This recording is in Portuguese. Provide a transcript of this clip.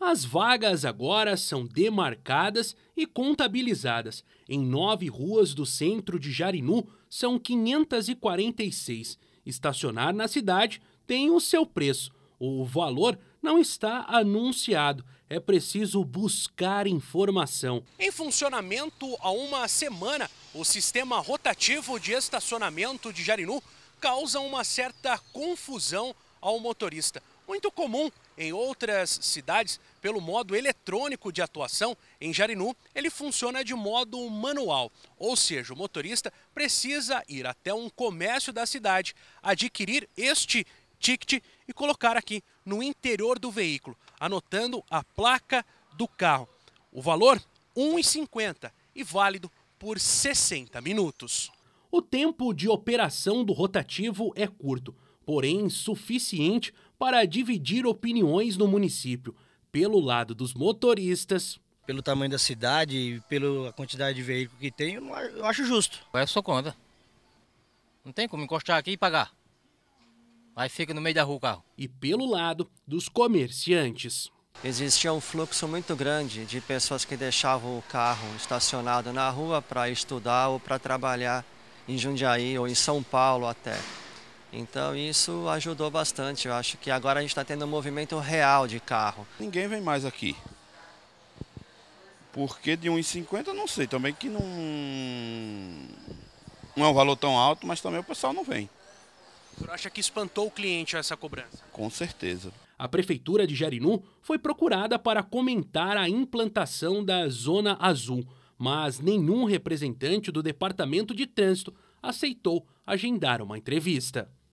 As vagas agora são demarcadas e contabilizadas. Em nove ruas do centro de Jarinu, são 546. Estacionar na cidade tem o seu preço. O valor não está anunciado. É preciso buscar informação. Em funcionamento há uma semana, o sistema rotativo de estacionamento de Jarinu causa uma certa confusão ao motorista. Muito comum em outras cidades pelo modo eletrônico de atuação, em Jarinu ele funciona de modo manual, ou seja, o motorista precisa ir até um comércio da cidade, adquirir este ticket e colocar aqui no interior do veículo, anotando a placa do carro. O valor R$ 1,50 e válido por 60 minutos. O tempo de operação do rotativo é curto porém suficiente para dividir opiniões no município, pelo lado dos motoristas. Pelo tamanho da cidade e pela quantidade de veículo que tem, eu acho justo. é só conta Não tem como encostar aqui e pagar. Aí fica no meio da rua o carro. E pelo lado dos comerciantes. Existia um fluxo muito grande de pessoas que deixavam o carro estacionado na rua para estudar ou para trabalhar em Jundiaí ou em São Paulo até. Então isso ajudou bastante. Eu acho que agora a gente está tendo um movimento real de carro. Ninguém vem mais aqui. Porque de 1,50 não sei. Também que não... não é um valor tão alto, mas também o pessoal não vem. Você acha que espantou o cliente essa cobrança? Com certeza. A prefeitura de Jarinu foi procurada para comentar a implantação da Zona Azul, mas nenhum representante do Departamento de Trânsito aceitou agendar uma entrevista.